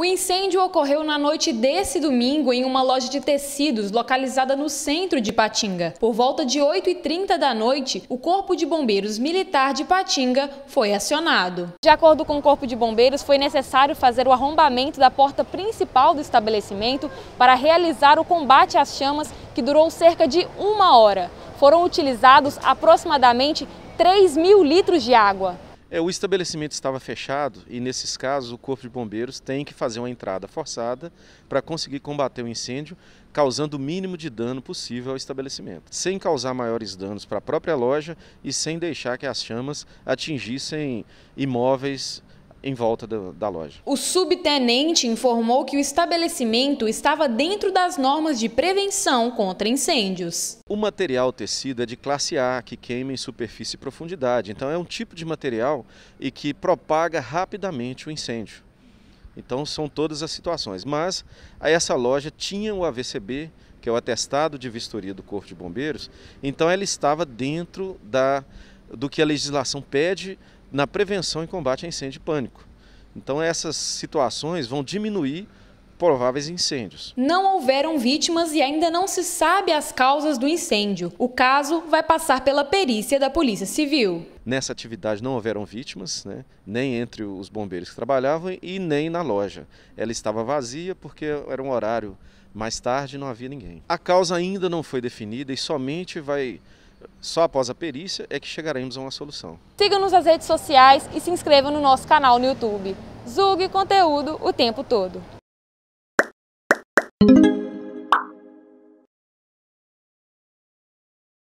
O incêndio ocorreu na noite desse domingo em uma loja de tecidos localizada no centro de Patinga. Por volta de 8h30 da noite, o Corpo de Bombeiros Militar de Patinga foi acionado. De acordo com o Corpo de Bombeiros, foi necessário fazer o arrombamento da porta principal do estabelecimento para realizar o combate às chamas, que durou cerca de uma hora. Foram utilizados aproximadamente 3 mil litros de água. É, o estabelecimento estava fechado e, nesses casos, o Corpo de Bombeiros tem que fazer uma entrada forçada para conseguir combater o incêndio, causando o mínimo de dano possível ao estabelecimento, sem causar maiores danos para a própria loja e sem deixar que as chamas atingissem imóveis em volta do, da loja. O subtenente informou que o estabelecimento estava dentro das normas de prevenção contra incêndios. O material tecido é de classe A, que queima em superfície e profundidade. Então é um tipo de material e que propaga rapidamente o incêndio. Então são todas as situações. Mas a essa loja tinha o AVCB, que é o atestado de vistoria do Corpo de Bombeiros, então ela estava dentro da, do que a legislação pede na prevenção e combate a incêndio e pânico. Então essas situações vão diminuir prováveis incêndios. Não houveram vítimas e ainda não se sabe as causas do incêndio. O caso vai passar pela perícia da Polícia Civil. Nessa atividade não houveram vítimas, né? nem entre os bombeiros que trabalhavam e nem na loja. Ela estava vazia porque era um horário mais tarde e não havia ninguém. A causa ainda não foi definida e somente vai só após a perícia é que chegaremos a uma solução. Siga-nos nas redes sociais e se inscreva no nosso canal no YouTube. Zugue Conteúdo o tempo todo.